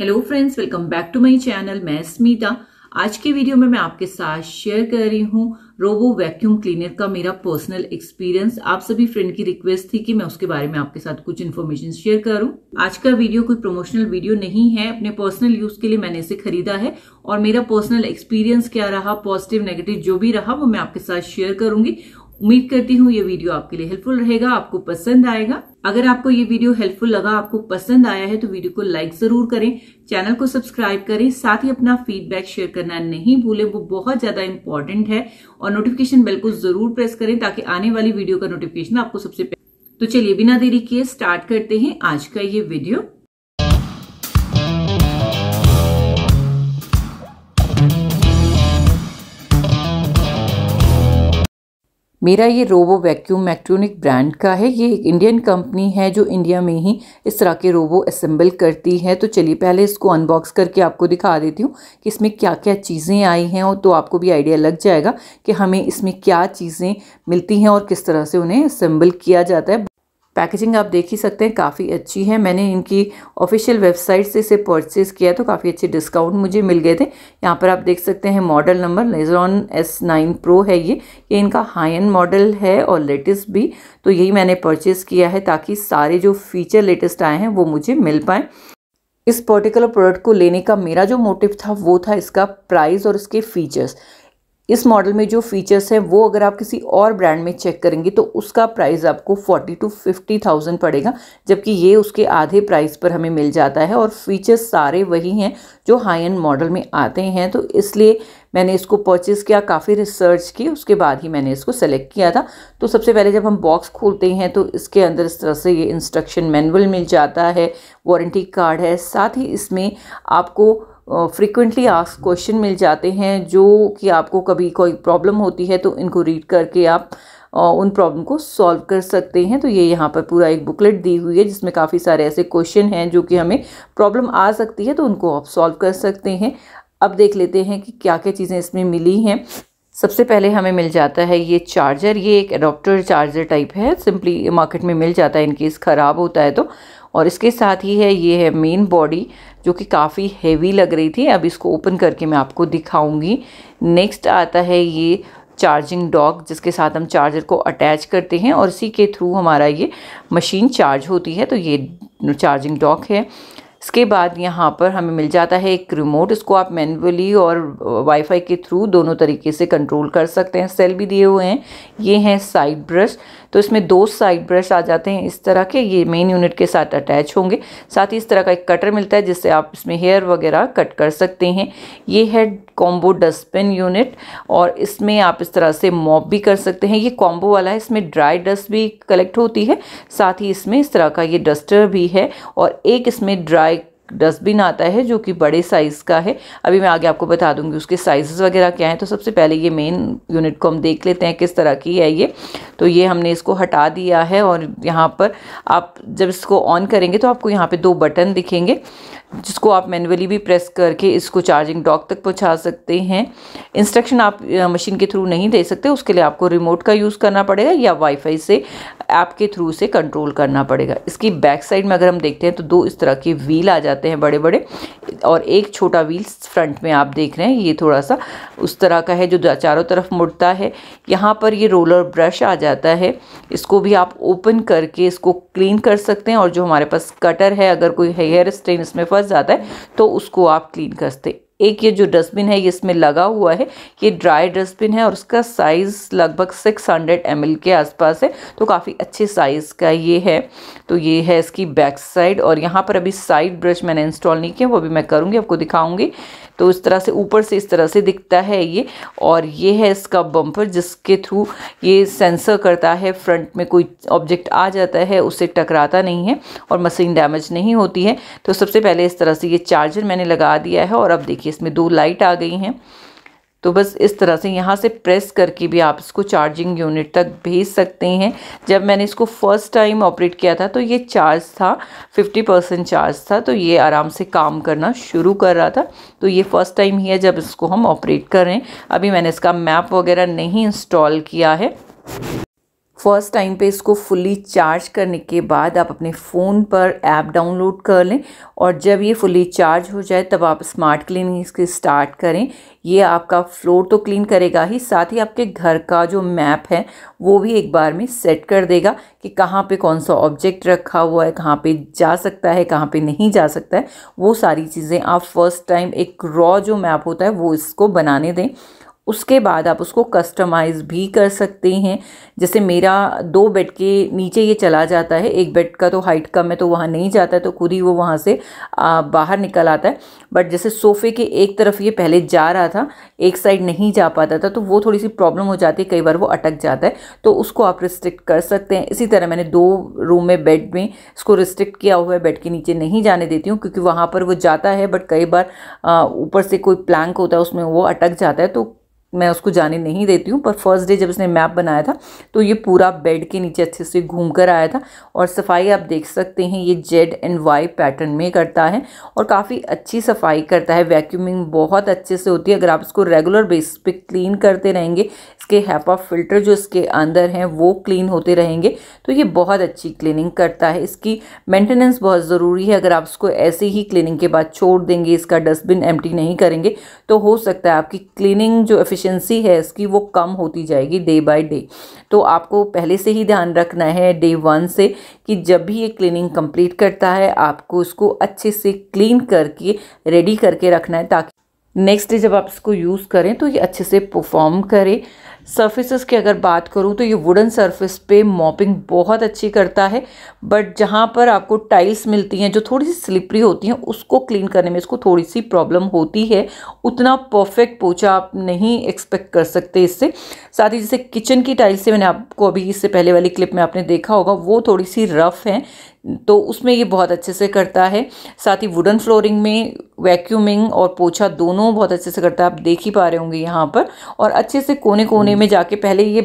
hello friends welcome back to my channel मैं स्मिता आज के वीडियो में मैं आपके साथ शेयर कर रही हूँ रोबो वैक्यूम क्लीनर का मेरा पर्सनल एक्सपीरियंस आप सभी फ्रेंड की रिक्वेस्ट थी कि मैं उसके बारे में आपके साथ कुछ इन्फॉर्मेशन शेयर करूं आज का वीडियो कोई प्रमोशनल वीडियो नहीं है अपने पर्सनल यूज के लिए मैंने इसे खरीदा है और मेरा पर्सनल एक्सपीरियंस क्या रहा पॉजिटिव नेगेटिव जो भी रहा वो मैं आपके साथ शेयर करूंगी उम्मीद करती हूँ ये वीडियो आपके लिए हेल्पफुल रहेगा आपको पसंद आएगा अगर आपको ये वीडियो हेल्पफुल लगा आपको पसंद आया है तो वीडियो को लाइक जरूर करें चैनल को सब्सक्राइब करें साथ ही अपना फीडबैक शेयर करना नहीं भूलें वो बहुत ज्यादा इंपॉर्टेंट है और नोटिफिकेशन बेल को जरूर प्रेस करें ताकि आने वाली वीडियो का नोटिफिकेशन आपको सबसे तो चलिए बिना देरी किए स्टार्ट करते हैं आज का ये वीडियो मेरा ये रोबो वैक्यूम मैक्ट्रोनिक ब्रांड का है ये एक इंडियन कंपनी है जो इंडिया में ही इस तरह के रोबो असेंबल करती है तो चलिए पहले इसको अनबॉक्स करके आपको दिखा देती हूँ कि इसमें क्या क्या चीज़ें आई हैं और तो आपको भी आइडिया लग जाएगा कि हमें इसमें क्या चीज़ें मिलती हैं और किस तरह से उन्हें असेंबल किया जाता है पैकेजिंग आप देख ही सकते हैं काफ़ी अच्छी है मैंने इनकी ऑफिशियल वेबसाइट से इसे परचेज़ किया तो काफ़ी अच्छे डिस्काउंट मुझे मिल गए थे यहाँ पर आप देख सकते हैं model number Nezon S nine pro है ये ये इनका हाई एंड मॉडल है और लेटेस्ट भी तो यही मैंने परचेज़ किया है ताकि सारे जो फीचर लेटेस्ट आए हैं वो मुझे मिल पाएँ इस पर्टिकुलर प्रोडक्ट को लेने का मेरा जो मोटिव था वो था इसका प्राइस और इसके फीचर्स इस मॉडल में जो फीचर्स हैं वो अगर आप किसी और ब्रांड में चेक करेंगे तो उसका प्राइस आपको फोर्टी टू फिफ्टी थाउजेंड पड़ेगा जबकि ये उसके आधे प्राइस पर हमें मिल जाता है और फीचर्स सारे वही हैं जो हाई एंड मॉडल में आते हैं तो इसलिए मैंने इसको परचेज़ किया काफ़ी रिसर्च की उसके बाद ही मैंने इसको सेलेक्ट किया था तो सबसे पहले जब हम बॉक्स खोलते हैं तो इसके अंदर इस तरह से ये इंस्ट्रक्शन मैनुअल मिल जाता है वारंटी कार्ड है साथ ही इसमें आपको फ्रिक्वेंटली आस्क क्वेश्चन मिल जाते हैं जो कि आपको कभी कोई प्रॉब्लम होती है तो इनको रीड करके आप उन प्रॉब्लम को सॉल्व कर सकते हैं तो ये यहाँ पर पूरा एक बुकलेट दी हुई है जिसमें काफ़ी सारे ऐसे क्वेश्चन हैं जो कि हमें प्रॉब्लम आ सकती है तो उनको आप सॉल्व कर सकते हैं अब देख लेते हैं कि क्या क्या चीज़ें इसमें मिली हैं सबसे पहले हमें मिल जाता है ये चार्जर ये एक अडोप्टर चार्जर टाइप है सिंपली मार्केट में मिल जाता है इनकेस ख़राब होता है तो और इसके साथ ही है ये है मेन बॉडी जो कि काफ़ी हेवी लग रही थी अब इसको ओपन करके मैं आपको दिखाऊंगी नेक्स्ट आता है ये चार्जिंग डॉक जिसके साथ हम चार्जर को अटैच करते हैं और इसी के थ्रू हमारा ये मशीन चार्ज होती है तो ये चार्जिंग डॉक है इसके बाद यहाँ पर हमें मिल जाता है एक रिमोट इसको आप मैनुअली और वाईफाई के थ्रू दोनों तरीके से कंट्रोल कर सकते हैं सेल भी दिए हुए हैं ये हैं साइड ब्रश तो इसमें दो साइड ब्रश आ जाते हैं इस तरह के ये मेन यूनिट के साथ अटैच होंगे साथ ही इस तरह का एक कटर मिलता है जिससे आप इसमें हेयर वगैरह कट कर सकते हैं ये है कॉम्बो डस्टबिन यूनिट और इसमें आप इस तरह से मॉप भी कर सकते हैं ये कॉम्बो वाला है इसमें ड्राई डस्ट भी कलेक्ट होती है साथ ही इसमें इस तरह का ये डस्टर भी है और एक इसमें ड्राई डस्टबिन आता है जो कि बड़े साइज़ का है अभी मैं आगे आपको बता दूंगी उसके साइज़ वगैरह क्या हैं तो सबसे पहले ये मेन यूनिट को हम देख लेते हैं किस तरह की है ये तो ये हमने इसको हटा दिया है और यहाँ पर आप जब इसको ऑन करेंगे तो आपको यहाँ पर दो बटन दिखेंगे जिसको आप मैनुअली भी प्रेस करके इसको चार्जिंग डॉक तक पहुँचा सकते हैं इंस्ट्रक्शन आप मशीन के थ्रू नहीं दे सकते उसके लिए आपको रिमोट का यूज़ करना पड़ेगा या वाईफाई से ऐप के थ्रू से कंट्रोल करना पड़ेगा इसकी बैक साइड में अगर हम देखते हैं तो दो इस तरह के व्हील आ जाते हैं बड़े बड़े और एक छोटा व्हील फ्रंट में आप देख रहे हैं ये थोड़ा सा उस तरह का है जो चारों तरफ मुड़ता है यहाँ पर ये रोलर ब्रश आ जाता है इसको भी आप ओपन करके इसको क्लीन कर सकते हैं और जो हमारे पास कटर है अगर कोई हेयर स्टेन इसमें फंस जाता है तो उसको आप क्लीन कर सकते एक ये जो डस्टबिन है ये इसमें लगा हुआ है ये ड्राई डस्टबिन है और उसका साइज़ लगभग 600 हंड्रेड के आसपास है तो काफ़ी अच्छे साइज़ का ये है तो ये है इसकी बैक साइड और यहाँ पर अभी साइड ब्रश मैंने इंस्टॉल नहीं किया वो भी मैं करूँगी आपको दिखाऊँगी तो इस तरह से ऊपर से इस तरह से दिखता है ये और ये है इसका बम्पर जिसके थ्रू ये सेंसर करता है फ्रंट में कोई ऑब्जेक्ट आ जाता है उससे टकराता नहीं है और मशीन डैमेज नहीं होती है तो सबसे पहले इस तरह से ये चार्जर मैंने लगा दिया है और अब देखिए देखिए इसमें दो लाइट आ गई हैं तो बस इस तरह से यहाँ से प्रेस करके भी आप इसको चार्जिंग यूनिट तक भेज सकते हैं जब मैंने इसको फर्स्ट टाइम ऑपरेट किया था तो ये चार्ज था 50 परसेंट चार्ज था तो ये आराम से काम करना शुरू कर रहा था तो ये फ़र्स्ट टाइम ही है जब इसको हम ऑपरेट कर रहे हैं अभी मैंने इसका मैप वगैरह नहीं इंस्टॉल किया है फर्स्ट टाइम पे इसको फुली चार्ज करने के बाद आप अपने फ़ोन पर ऐप डाउनलोड कर लें और जब ये फुली चार्ज हो जाए तब आप स्मार्ट क्लीनिंग इसके स्टार्ट करें ये आपका फ्लोर तो क्लीन करेगा ही साथ ही आपके घर का जो मैप है वो भी एक बार में सेट कर देगा कि कहाँ पे कौन सा ऑब्जेक्ट रखा हुआ है कहाँ पे जा सकता है कहाँ पे नहीं जा सकता है वो सारी चीज़ें आप फर्स्ट टाइम एक रॉ जो मैप होता है वो इसको बनाने दें उसके बाद आप उसको कस्टमाइज़ भी कर सकते हैं जैसे मेरा दो बेड के नीचे ये चला जाता है एक बेड का तो हाइट कम है तो वहाँ नहीं जाता है तो खुद ही वो वहाँ से आ, बाहर निकल आता है बट जैसे सोफ़े के एक तरफ ये पहले जा रहा था एक साइड नहीं जा पाता था तो वो थोड़ी सी प्रॉब्लम हो जाती है कई बार वो अटक जाता है तो उसको आप रिस्ट्रिक्ट कर सकते हैं इसी तरह मैंने दो रूम में बेड में इसको रिस्ट्रिक्ट किया हुआ है बेड के नीचे नहीं जाने देती हूँ क्योंकि वहाँ पर वो जाता है बट कई बार ऊपर से कोई प्लैंक होता है उसमें वो अटक जाता है तो मैं उसको जाने नहीं देती हूँ पर फर्स्ट डे जब उसने मैप बनाया था तो ये पूरा बेड के नीचे अच्छे से घूम कर आया था और सफाई आप देख सकते हैं ये जेड एंड वाई पैटर्न में करता है और काफ़ी अच्छी सफाई करता है वैक्यूमिंग बहुत अच्छे से होती है अगर आप इसको रेगुलर बेस पे क्लीन करते रहेंगे इसके हैपा फिल्टर जो इसके अंदर हैं वो क्लीन होते रहेंगे तो ये बहुत अच्छी क्लीनिंग करता है इसकी मेंटेनेंस बहुत ज़रूरी है अगर आप इसको ऐसे ही क्लीनिंग के बाद छोड़ देंगे इसका डस्टबिन एम्टी नहीं करेंगे तो हो सकता है आपकी क्लीनिंग जो एफिश एफिशिएंसी है इसकी वो कम होती जाएगी डे बाय डे तो आपको पहले से ही ध्यान रखना है डे वन से कि जब भी ये क्लीनिंग कंप्लीट करता है आपको उसको अच्छे से क्लीन करके रेडी करके रखना है ताकि नेक्स्ट डे जब आप इसको यूज़ करें तो ये अच्छे से परफॉर्म करें सर्फिसज़ की अगर बात करूँ तो ये वुडन सर्फिस पे मॉपिंग बहुत अच्छी करता है बट जहाँ पर आपको टाइल्स मिलती हैं जो थोड़ी सी स्लिपरी होती हैं उसको क्लीन करने में इसको थोड़ी सी प्रॉब्लम होती है उतना परफेक्ट पोछा आप नहीं एक्सपेक्ट कर सकते इससे साथ ही जैसे किचन की टाइल्स से मैंने आपको अभी इससे पहले वाली क्लिप में आपने देखा होगा वो थोड़ी सी रफ़ हैं तो उसमें ये बहुत अच्छे से करता है साथ ही वुडन फ्लोरिंग में वैक्यूमिंग और पोछा दोनों बहुत अच्छे से करता है आप देख ही पा रहे होंगे यहाँ पर और अच्छे से कोने कोने में जाके पहले ये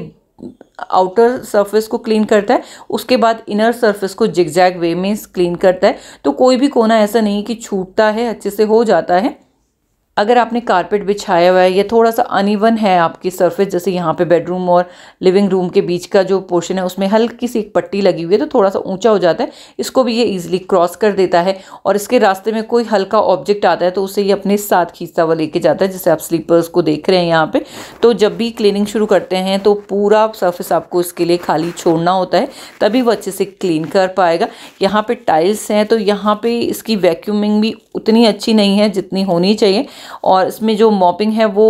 आउटर सरफेस को क्लीन करता है उसके बाद इनर सरफेस को जिगजैग वे में क्लीन करता है तो कोई भी कोना ऐसा नहीं कि छूटता है अच्छे से हो जाता है अगर आपने कारपेट बिछाया हुआ है या थोड़ा सा अनइवन है आपकी सरफेस जैसे यहाँ पे बेडरूम और लिविंग रूम के बीच का जो पोर्शन है उसमें हल्की सी एक पट्टी लगी हुई है तो थोड़ा सा ऊंचा हो जाता है इसको भी ये इजीली क्रॉस कर देता है और इसके रास्ते में कोई हल्का ऑब्जेक्ट आता है तो उसे ये अपने साथ खींचता हुआ लेके जाता है जैसे आप स्लीपर्स को देख रहे हैं यहाँ पर तो जब भी क्लीनिंग शुरू करते हैं तो पूरा सर्फेस आपको इसके लिए खाली छोड़ना होता है तभी वो अच्छे से क्लीन कर पाएगा यहाँ पर टाइल्स हैं तो यहाँ पर इसकी वैक्यूमिंग भी उतनी अच्छी नहीं है जितनी होनी चाहिए और इसमें जो मॉपिंग है वो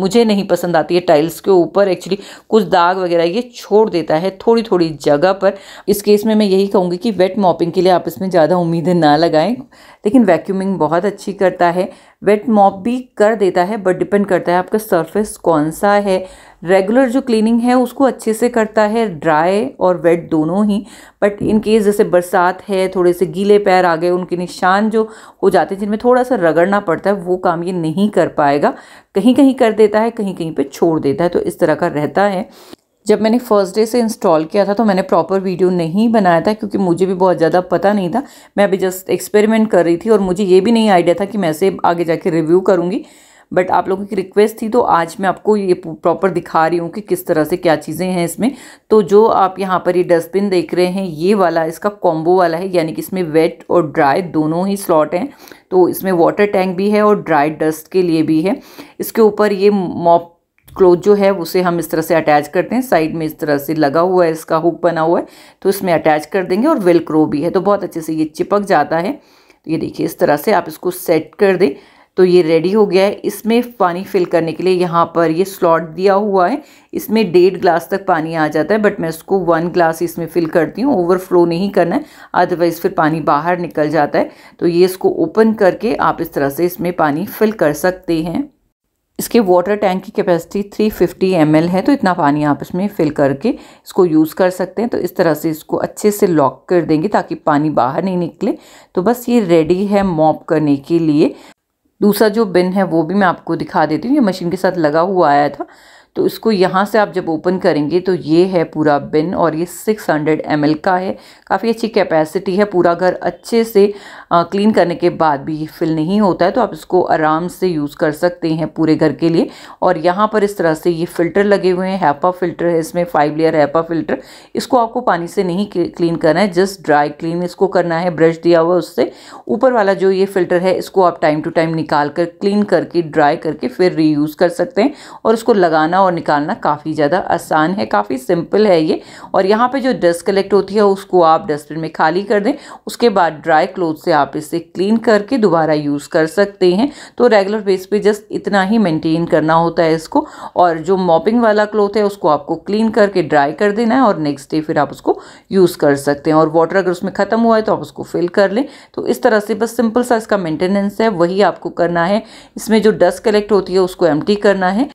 मुझे नहीं पसंद आती है टाइल्स के ऊपर एक्चुअली कुछ दाग वगैरह ये छोड़ देता है थोड़ी थोड़ी जगह पर इस केस में मैं यही कहूँगी कि वेट मॉपिंग के लिए आप इसमें ज़्यादा उम्मीदें ना लगाएं लेकिन वैक्यूमिंग बहुत अच्छी करता है वेट मॉप भी कर देता है बट डिपेंड करता है आपका सरफेस कौन सा है रेगुलर जो क्लीनिंग है उसको अच्छे से करता है ड्राई और वेट दोनों ही बट इन केस जैसे बरसात है थोड़े से गीले पैर आ गए उनके निशान जो हो जाते हैं जिनमें थोड़ा सा रगड़ना पड़ता है वो काम ये नहीं कर पाएगा कहीं कहीं कर देता है कहीं कहीं पे छोड़ देता है तो इस तरह का रहता है जब मैंने फर्स्ट डे से इंस्टॉल किया था तो मैंने प्रॉपर वीडियो नहीं बनाया था क्योंकि मुझे भी बहुत ज़्यादा पता नहीं था मैं अभी जस्ट एक्सपेरिमेंट कर रही थी और मुझे ये भी नहीं आइडिया था कि मैं इसे आगे जाके रिव्यू करूँगी बट आप लोगों की रिक्वेस्ट थी तो आज मैं आपको ये प्रॉपर दिखा रही हूँ कि किस तरह से क्या चीज़ें हैं इसमें तो जो आप यहाँ पर ये डस्टबिन देख रहे हैं ये वाला इसका कॉम्बो वाला है यानी कि इसमें वेट और ड्राई दोनों ही स्लॉट हैं तो इसमें वाटर टैंक भी है और ड्राई डस्ट के लिए भी है इसके ऊपर ये मॉप क्लोथ जो है उसे हम इस तरह से अटैच करते हैं साइड में इस तरह से लगा हुआ है इसका हुक बना हुआ है तो इसमें अटैच कर देंगे और वेलक्रो भी है तो बहुत अच्छे से ये चिपक जाता है तो ये देखिए इस तरह से आप इसको सेट कर दें तो ये रेडी हो गया है इसमें पानी फिल करने के लिए यहाँ पर ये स्लॉट दिया हुआ है इसमें डेढ़ ग्लास तक पानी आ जाता है बट मैं इसको वन ग्लास इसमें फिल करती हूँ ओवरफ्लो नहीं करना है अदरवाइज़ फिर पानी बाहर निकल जाता है तो ये इसको ओपन करके आप इस तरह से इसमें पानी फिल कर सकते हैं इसके वाटर टैंक की कैपेसिटी 350 फिफ्टी है तो इतना पानी आप इसमें फिल करके इसको यूज़ कर सकते हैं तो इस तरह से इसको अच्छे से लॉक कर देंगे ताकि पानी बाहर नहीं निकले तो बस ये रेडी है मॉप करने के लिए दूसरा जो बिन है वो भी मैं आपको दिखा देती हूँ ये मशीन के साथ लगा हुआ आया था तो इसको यहाँ से आप जब ओपन करेंगे तो ये है पूरा बिन और ये 600 हंड्रेड का है काफ़ी अच्छी कैपेसिटी है पूरा घर अच्छे से क्लीन करने के बाद भी ये फिल नहीं होता है तो आप इसको आराम से यूज़ कर सकते हैं पूरे घर के लिए और यहाँ पर इस तरह से ये फ़िल्टर लगे हुए हैं हैपा फ़िल्टर है इसमें फाइव लेयर हैपा फ़िल्टर इसको आपको पानी से नहीं क्लीन करना है जस्ट ड्राई क्लीन इसको करना है ब्रश दिया हुआ उससे ऊपर वाला जो ये फ़िल्टर है इसको आप टाइम टू टाइम निकाल कर क्लीन करके ड्राई करके फिर रीयूज़ कर सकते हैं और इसको लगाना और निकालना काफ़ी ज़्यादा आसान है काफ़ी सिंपल है ये और यहाँ पर जो डस्ट कलेक्ट होती है उसको आप डस्टबिन में खाली कर दें उसके बाद ड्राई क्लोथ से आप इसे क्लीन करके दोबारा यूज़ कर सकते हैं तो रेगुलर बेस पे जस्ट इतना ही मेंटेन करना होता है इसको और जो मॉपिंग वाला क्लोथ है उसको आपको क्लीन करके ड्राई कर देना है और नेक्स्ट डे फिर आप उसको यूज़ कर सकते हैं और वाटर अगर उसमें ख़त्म हुआ है तो आप उसको फिल कर लें तो इस तरह से बस सिंपल सा इसका मेंटेनेंस है वही आपको करना है इसमें जो डस्ट कलेक्ट होती है उसको एम्प्टी करना है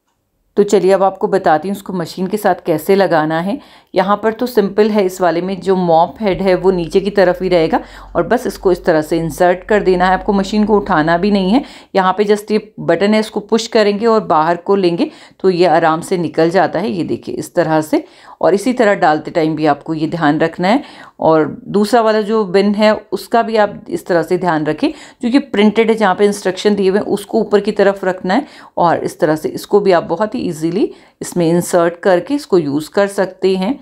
तो चलिए अब आपको बताती हूँ उसको मशीन के साथ कैसे लगाना है यहाँ पर तो सिंपल है इस वाले में जो मॉप हेड है वो नीचे की तरफ ही रहेगा और बस इसको इस तरह से इंसर्ट कर देना है आपको मशीन को उठाना भी नहीं है यहाँ पे जस्ट ये बटन है इसको पुश करेंगे और बाहर को लेंगे तो ये आराम से निकल जाता है ये देखिए इस तरह से और इसी तरह डालते टाइम भी आपको ये ध्यान रखना है और दूसरा वाला जो बिन है उसका भी आप इस तरह से ध्यान रखें जो कि प्रिंटेड है जहाँ पे इंस्ट्रक्शन दिए हुए हैं उसको ऊपर की तरफ रखना है और इस तरह से इसको भी आप बहुत ही ईजिली इसमें इंसर्ट करके इसको यूज़ कर सकते हैं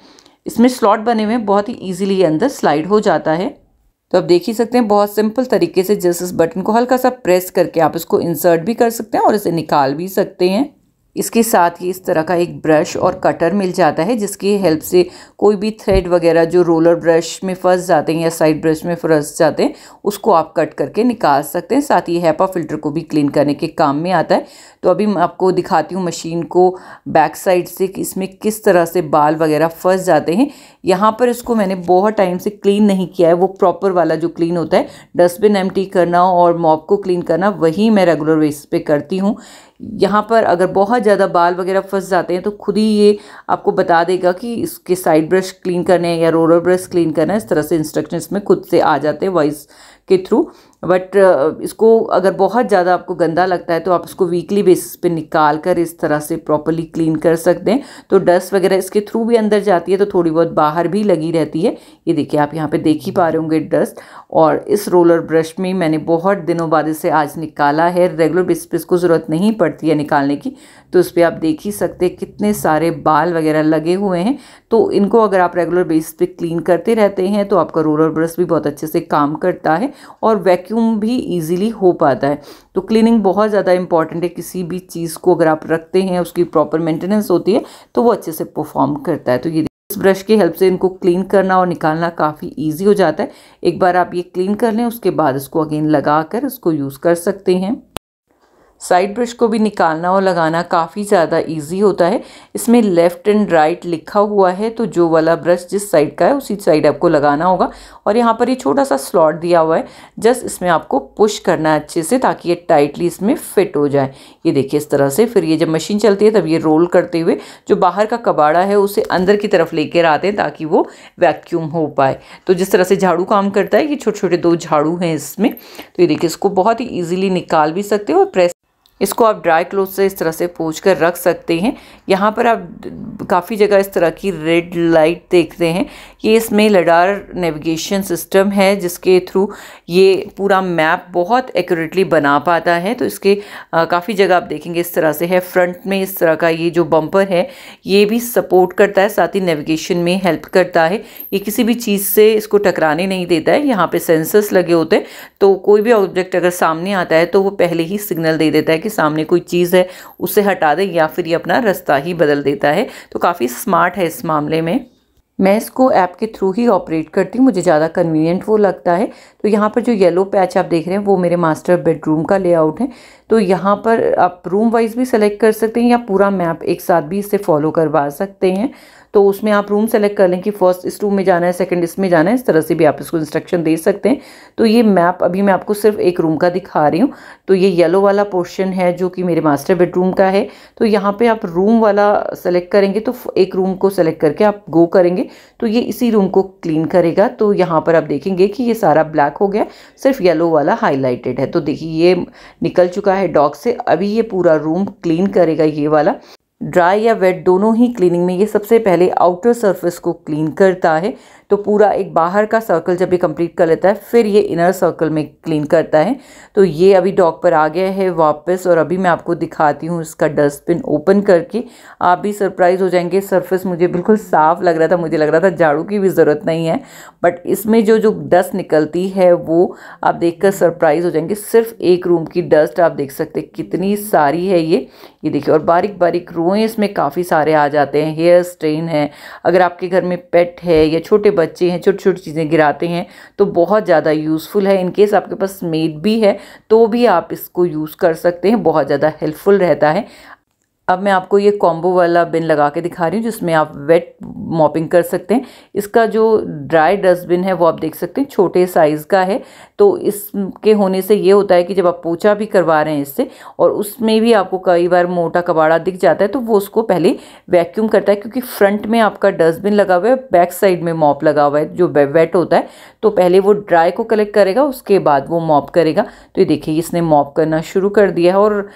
इसमें स्लॉट बने हुए बहुत ही ईजिली अंदर स्लाइड हो जाता है तो आप देख ही सकते हैं बहुत सिंपल तरीके से जस्ट इस बटन को हल्का सा प्रेस करके आप इसको इंसर्ट भी कर सकते हैं और इसे निकाल भी सकते हैं इसके साथ ही इस तरह का एक ब्रश और कटर मिल जाता है जिसकी हेल्प से कोई भी थ्रेड वगैरह जो रोलर ब्रश में फंस जाते हैं या साइड ब्रश में फंस जाते हैं उसको आप कट करके निकाल सकते हैं साथ ही हैपा फिल्टर को भी क्लीन करने के काम में आता है तो अभी मैं आपको दिखाती हूँ मशीन को बैक साइड से कि इसमें किस तरह से बाल वगैरह फंस जाते हैं यहाँ पर इसको मैंने बहुत टाइम से क्लीन नहीं किया है वो प्रॉपर वाला जो क्लीन होता है डस्टबिन एम करना और मॉप को क्लीन करना वही मैं रेगुलर बेस पर करती हूँ यहाँ पर अगर बहुत ज़्यादा बाल वगैरह फंस जाते हैं तो खुद ही ये आपको बता देगा कि इसके साइड ब्रश क्लीन करने हैं या रोलर ब्रश क्लीन करना है इस तरह से इंस्ट्रक्शन इसमें खुद से आ जाते हैं वॉइस के थ्रू बट uh, इसको अगर बहुत ज़्यादा आपको गंदा लगता है तो आप इसको वीकली बेसिस पे निकाल कर इस तरह से प्रॉपरली क्लीन कर सकते हैं तो डस्ट वगैरह इसके थ्रू भी अंदर जाती है तो थोड़ी बहुत बाहर भी लगी रहती है ये देखिए आप यहाँ पे देख ही पा रहे होंगे डस्ट और इस रोलर ब्रश में मैंने बहुत दिनों बाद इसे आज निकाला है रेगुलर बेसिस पर इसको ज़रूरत नहीं पड़ती है निकालने की तो उस पर आप देख ही सकते हैं कितने सारे बाल वगैरह लगे हुए हैं तो इनको अगर आप रेगुलर बेस पे क्लीन करते रहते हैं तो आपका रोलर ब्रश भी बहुत अच्छे से काम करता है और वैक्यूम भी ईजिली हो पाता है तो क्लीनिंग बहुत ज़्यादा इंपॉर्टेंट है किसी भी चीज़ को अगर आप रखते हैं उसकी प्रॉपर मेंटेनेंस होती है तो वो अच्छे से परफॉर्म करता है तो ये इस ब्रश की हेल्प से इनको क्लीन करना और निकालना काफ़ी इजी हो जाता है एक बार आप ये क्लीन कर लें उसके बाद इसको अगेन लगा कर उसको यूज़ कर सकते हैं साइड ब्रश को भी निकालना और लगाना काफ़ी ज़्यादा इजी होता है इसमें लेफ़्ट एंड राइट लिखा हुआ है तो जो वाला ब्रश जिस साइड का है उसी साइड आपको लगाना होगा और यहाँ पर ये छोटा सा स्लॉट दिया हुआ है जस्ट इसमें आपको पुश करना है अच्छे से ताकि ये टाइटली इसमें फिट हो जाए ये देखिए इस तरह से फिर ये जब मशीन चलती है तब ये रोल करते हुए जो बाहर का कबाड़ा है उसे अंदर की तरफ लेकर आते हैं ताकि वो वैक्यूम हो पाए तो जिस तरह से झाड़ू काम करता है ये छोटे छोटे दो झाड़ू हैं इसमें तो ये देखिए इसको बहुत ही ईजिली निकाल भी सकते हो और प्रेस इसको आप ड्राई क्लोथ से इस तरह से पोछ कर रख सकते हैं यहाँ पर आप काफ़ी जगह इस तरह की रेड लाइट देखते हैं ये इसमें लडार नेविगेशन सिस्टम है जिसके थ्रू ये पूरा मैप बहुत एक्यूरेटली बना पाता है तो इसके काफ़ी जगह आप देखेंगे इस तरह से है फ्रंट में इस तरह का ये जो बम्पर है ये भी सपोर्ट करता है साथ ही नेविगेशन में हेल्प करता है ये किसी भी चीज़ से इसको टकराने नहीं देता है यहाँ पर सेंसर्स लगे होते हैं तो कोई भी ऑब्जेक्ट अगर सामने आता है तो वो पहले ही सिग्नल दे देता है कि सामने कोई चीज़ है उसे हटा दे या फिर ये अपना रास्ता ही बदल देता है तो काफ़ी स्मार्ट है इस मामले में मैं इसको ऐप के थ्रू ही ऑपरेट करती हूँ मुझे ज़्यादा कन्वीनियंट वो लगता है तो यहाँ पर जो येलो पैच आप देख रहे हैं वो मेरे मास्टर बेडरूम का लेआउट है तो यहाँ पर आप रूम वाइज भी सेलेक्ट कर सकते हैं या पूरा मैप एक साथ भी इसे फॉलो करवा सकते हैं तो उसमें आप रूम सेलेक्ट कर लें कि फ़र्स्ट इस रूम में जाना है सेकंड इसमें जाना है इस तरह से भी आप इसको इंस्ट्रक्शन दे सकते हैं तो ये मैप अभी मैं आपको सिर्फ एक रूम का दिखा रही हूँ तो ये येलो वाला पोर्शन है जो कि मेरे मास्टर बेडरूम का है तो यहाँ पर आप रूम वाला सेलेक्ट करेंगे तो एक रूम को सेलेक्ट करके आप गो करेंगे तो ये इसी रूम को क्लीन करेगा तो यहाँ पर आप देखेंगे कि ये सारा ब्लैक हो गया सिर्फ येलो वाला हाईलाइटेड है तो देखिए ये निकल चुका है डॉग से अभी ये पूरा रूम क्लीन करेगा ये वाला ड्राई या वेट दोनों ही क्लीनिंग में ये सबसे पहले आउटर सरफेस को क्लीन करता है तो पूरा एक बाहर का सर्कल जब ये कंप्लीट कर लेता है फिर ये इनर सर्कल में क्लीन करता है तो ये अभी डॉग पर आ गया है वापस और अभी मैं आपको दिखाती हूँ इसका डस्टबिन ओपन करके आप भी सरप्राइज़ हो जाएंगे सरफेस मुझे बिल्कुल साफ लग रहा था मुझे लग रहा था झाड़ू की भी ज़रूरत नहीं है बट इसमें जो जो डस्ट निकलती है वो आप देख सरप्राइज़ हो जाएंगे सिर्फ एक रूम की डस्ट आप देख सकते कितनी सारी है ये ये देखिए और बारीक बारीक रूए इसमें काफ़ी सारे आ जाते हैं हेयर स्ट्रेन है अगर आपके घर में पेट है या छोटे बच्चे हैं छोटी छोटी चीज़ें गिराते हैं तो बहुत ज़्यादा यूज़फुल है इनकेस आपके पास मेड भी है तो भी आप इसको यूज़ कर सकते हैं बहुत ज़्यादा हेल्पफुल रहता है अब मैं आपको ये कॉम्बो वाला बिन लगा के दिखा रही हूँ जिसमें आप वेट मॉपिंग कर सकते हैं इसका जो ड्राई डस्टबिन है वो आप देख सकते हैं छोटे साइज़ का है तो इसके होने से ये होता है कि जब आप पोछा भी करवा रहे हैं इससे और उसमें भी आपको कई बार मोटा कबाड़ा दिख जाता है तो वो उसको पहले वैक्यूम करता है क्योंकि फ्रंट में आपका डस्टबिन लगा हुआ है बैक साइड में मॉप लगा हुआ है जो वेट होता है तो पहले वो ड्राई को कलेक्ट करेगा उसके बाद वो मॉप करेगा तो ये देखिए इसने मॉप करना शुरू कर दिया है और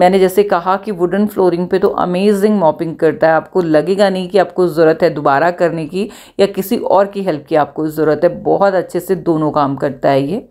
मैंने जैसे कहा कि वुडन फ्लोर फ्लोरिंग पे तो अमेजिंग मॉपिंग करता है आपको लगेगा नहीं कि आपको ज़रूरत है दोबारा करने की या किसी और की हेल्प की आपको ज़रूरत है बहुत अच्छे से दोनों काम करता है ये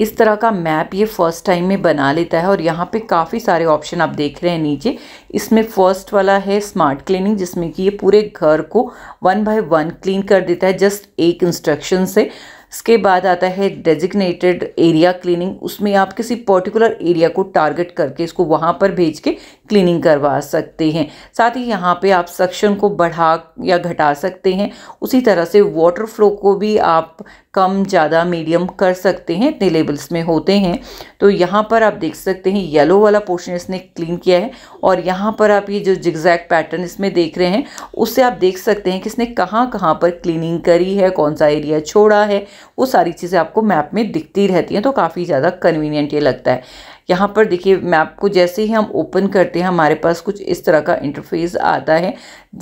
इस तरह का मैप ये फ़र्स्ट टाइम में बना लेता है और यहाँ पे काफ़ी सारे ऑप्शन आप देख रहे हैं नीचे इसमें फ़र्स्ट वाला है स्मार्ट क्लीनिंग जिसमें कि ये पूरे घर को वन बाय वन क्लीन कर देता है जस्ट एक इंस्ट्रक्शन से इसके बाद आता है डेजिग्नेटेड एरिया क्लीनिंग उसमें आप किसी पर्टिकुलर एरिया को टारगेट करके इसको वहाँ पर भेज के क्लीनिंग करवा सकते हैं साथ ही यहाँ पे आप सक्शन को बढ़ा या घटा सकते हैं उसी तरह से वाटर फ्लो को भी आप कम ज़्यादा मीडियम कर सकते हैं इतने लेवल्स में होते हैं तो यहाँ पर आप देख सकते हैं येलो वाला पोर्शन इसने क्लीन किया है और यहाँ पर आप ये जो जिग्जैक्ट पैटर्न इसमें देख रहे हैं उससे आप देख सकते हैं कि इसने कहाँ कहाँ पर क्लीनिंग करी है कौन सा एरिया छोड़ा है वो सारी चीज़ें आपको मैप में दिखती रहती हैं तो काफ़ी ज़्यादा कन्वीनियंट ये लगता है यहाँ पर देखिए मैप को जैसे ही हम ओपन करते हैं हमारे पास कुछ इस तरह का इंटरफेस आता है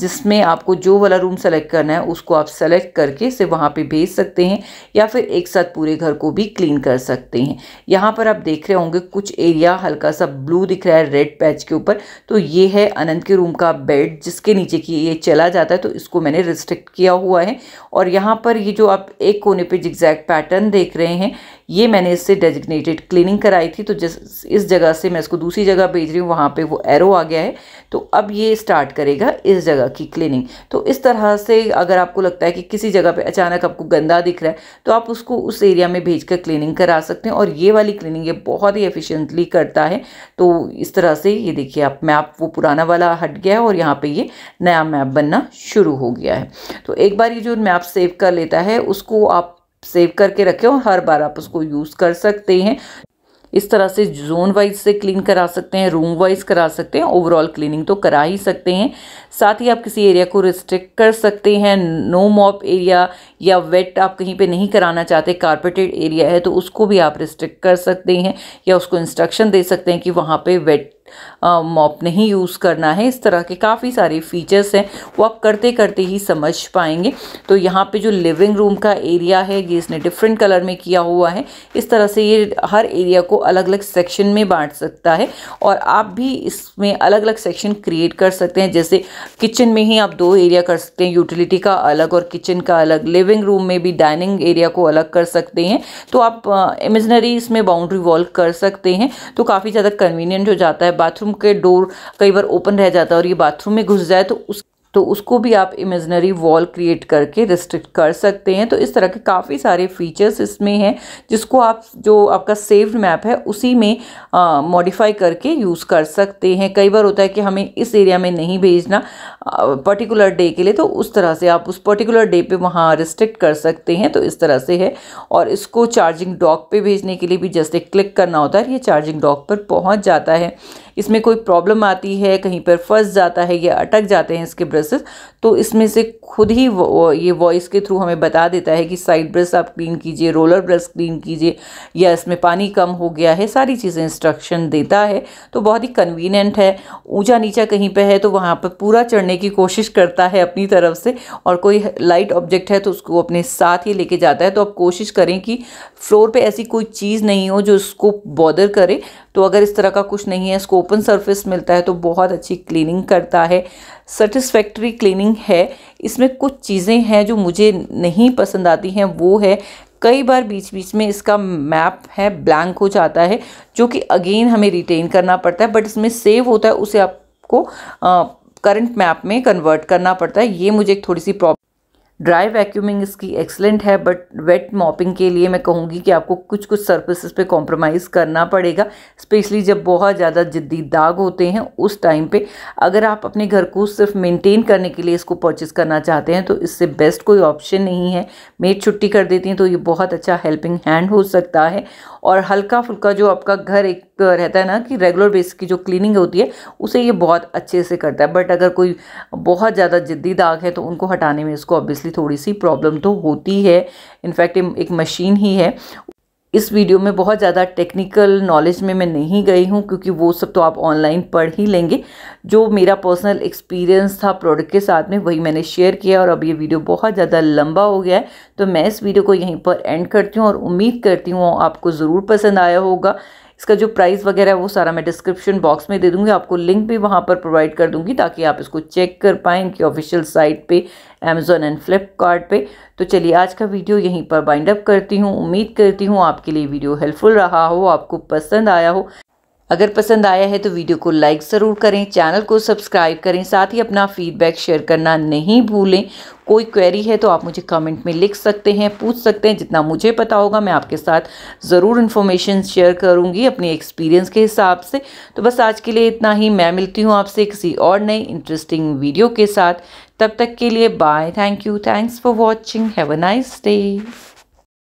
जिसमें आपको जो वाला रूम सेलेक्ट करना है उसको आप सेलेक्ट करके इसे वहाँ पे भेज सकते हैं या फिर एक साथ पूरे घर को भी क्लीन कर सकते हैं यहाँ पर आप देख रहे होंगे कुछ एरिया हल्का सा ब्लू दिख रहा है रेड पैच के ऊपर तो ये है अनंत के रूम का बेड जिसके नीचे की ये चला जाता है तो इसको मैंने रिस्ट्रिक्ट किया हुआ है और यहाँ पर ये जो आप एक कोने पर जिग्जैक्ट पैटर्न देख रहे हैं ये मैंने इससे डेजिग्नेटेड क्लीनिंग कराई थी तो जिस इस जगह से मैं इसको दूसरी जगह भेज रही हूँ वहाँ पे वो एरो आ गया है तो अब ये स्टार्ट करेगा इस जगह की क्लीनिंग तो इस तरह से अगर आपको लगता है कि किसी जगह पे अचानक आपको गंदा दिख रहा है तो आप उसको उस एरिया में भेज कर क्लीनिंग करा सकते हैं और ये वाली क्लीनिंग ये बहुत ही एफिशेंटली करता है तो इस तरह से ये देखिए आप मैप वो पुराना वाला हट गया है और यहाँ पर ये नया मैप बनना शुरू हो गया है तो एक बार ये जो मैप सेव कर लेता है उसको आप सेव करके रखे हो हर बार आप उसको यूज़ कर सकते हैं इस तरह से जोन वाइज से क्लीन करा सकते हैं रूम वाइज करा सकते हैं ओवरऑल क्लीनिंग तो करा ही सकते हैं साथ ही आप किसी एरिया को रिस्ट्रिक्ट कर सकते हैं नो मॉप एरिया या वेट आप कहीं पे नहीं कराना चाहते कारपेटेड एरिया है तो उसको भी आप रिस्ट्रिक्ट कर सकते हैं या उसको इंस्ट्रक्शन दे सकते हैं कि वहाँ पर वेट मॉप नहीं यूज़ करना है इस तरह के काफ़ी सारे फीचर्स हैं वो आप करते करते ही समझ पाएंगे तो यहाँ पे जो लिविंग रूम का एरिया है ये इसने डिफरेंट कलर में किया हुआ है इस तरह से ये हर एरिया को अलग अलग सेक्शन में बांट सकता है और आप भी इसमें अलग अलग सेक्शन क्रिएट कर सकते हैं जैसे किचन में ही आप दो एरिया कर सकते हैं यूटिलिटी का अलग और किचन का अलग लिविंग रूम में भी डाइनिंग एरिया को अलग कर सकते हैं तो आप इमेजनरी इसमें बाउंड्री वॉल कर सकते हैं तो काफ़ी ज़्यादा कन्वीनियंट हो जाता है बाथरूम के डोर कई बार ओपन रह जाता है और ये बाथरूम में घुस जाए तो उस तो उसको भी आप इमेजनरी वॉल क्रिएट करके रिस्ट्रिक्ट कर सकते हैं तो इस तरह के काफ़ी सारे फीचर्स इसमें हैं जिसको आप जो आपका सेव्ड मैप है उसी में मॉडिफाई करके यूज़ कर सकते हैं कई बार होता है कि हमें इस एरिया में नहीं भेजना पर्टिकुलर डे के लिए तो उस तरह से आप उस पर्टिकुलर डे पे वहाँ रिस्ट्रिक्ट कर सकते हैं तो इस तरह से है और इसको चार्जिंग डॉक पर भेजने के लिए भी जैसे क्लिक करना होता है ये चार्जिंग डॉक पर पहुँच जाता है इसमें कोई प्रॉब्लम आती है कहीं पर फंस जाता है या अटक जाते हैं इसके ब्रश ब्रसेस तो इसमें से खुद ही वो, ये वॉइस के थ्रू हमें बता देता है कि साइड ब्रश आप क्लीन कीजिए रोलर ब्रश क्लीन कीजिए या इसमें पानी कम हो गया है सारी चीज़ें इंस्ट्रक्शन देता है तो बहुत ही कन्वीनियंट है ऊँचा नीचा कहीं पर है तो वहाँ पर पूरा चढ़ने की कोशिश करता है अपनी तरफ से और कोई लाइट ऑब्जेक्ट है तो उसको अपने साथ ही लेके जाता है तो आप कोशिश करें कि फ्लोर पर ऐसी कोई चीज़ नहीं हो जो उसको बॉदर करे तो अगर इस तरह का कुछ नहीं है इसको ओपन सर्फेस मिलता है तो बहुत अच्छी क्लीनिंग करता है सेटिस्फैक्ट फैक्ट्री क्लीनिंग है इसमें कुछ चीज़ें हैं जो मुझे नहीं पसंद आती हैं वो है कई बार बीच बीच में इसका मैप है ब्लैंक हो जाता है जो कि अगेन हमें रिटेन करना पड़ता है बट इसमें सेव होता है उसे आपको करंट मैप में कन्वर्ट करना पड़ता है ये मुझे एक थोड़ी सी प्रॉब्लम ड्राई वैक्यूमिंग इसकी एक्सलेंट है बट वेट मॉपिंग के लिए मैं कहूँगी कि आपको कुछ कुछ सर्फेसिस पे कॉम्प्रोमाइज़ करना पड़ेगा स्पेशली जब बहुत ज़्यादा जिद्दी दाग होते हैं उस टाइम पे अगर आप अपने घर को सिर्फ मेंटेन करने के लिए इसको परचेज़ करना चाहते हैं तो इससे बेस्ट कोई ऑप्शन नहीं है मेड छुट्टी कर देती हैं तो ये बहुत अच्छा हेल्पिंग हैंड हो सकता है और हल्का फुल्का जो आपका घर एक रहता है ना कि रेगुलर बेस की जो क्लीनिंग होती है उसे ये बहुत अच्छे से करता है बट अगर कोई बहुत ज़्यादा ज़िद्दी दाग है तो उनको हटाने में इसको ऑब्वियसली थोड़ी सी प्रॉब्लम तो होती है इनफैक्ट एक मशीन ही है इस वीडियो में बहुत ज़्यादा टेक्निकल नॉलेज में मैं नहीं गई हूँ क्योंकि वो सब तो आप ऑनलाइन पढ़ ही लेंगे जो मेरा पर्सनल एक्सपीरियंस था प्रोडक्ट के साथ में वही मैंने शेयर किया और अब ये वीडियो बहुत ज़्यादा लंबा हो गया है तो मैं इस वीडियो को यहीं पर एंड करती हूँ और उम्मीद करती हूँ आपको ज़रूर पसंद आया होगा इसका जो प्राइस वगैरह है वो सारा मैं डिस्क्रिप्शन बॉक्स में दे दूँगी आपको लिंक भी वहाँ पर प्रोवाइड कर दूँगी ताकि आप इसको चेक कर पाएँ इनकी ऑफिशियल साइट पर अमेज़ोन एंड फ्लिपकार्ट पे तो चलिए आज का वीडियो यहीं पर बाइंड अप करती हूँ उम्मीद करती हूँ आपके लिए वीडियो हेल्पफुल रहा हो आपको पसंद आया हो अगर पसंद आया है तो वीडियो को लाइक ज़रूर करें चैनल को सब्सक्राइब करें साथ ही अपना फीडबैक शेयर करना नहीं भूलें कोई क्वेरी है तो आप मुझे कमेंट में लिख सकते हैं पूछ सकते हैं जितना मुझे पता होगा मैं आपके साथ ज़रूर इन्फॉर्मेशन शेयर करूँगी अपने एक्सपीरियंस के हिसाब से तो बस आज के लिए इतना ही मैं मिलती हूँ आपसे किसी और नई इंटरेस्टिंग वीडियो के साथ तब तक के लिए bye thank you thanks for watching have a nice day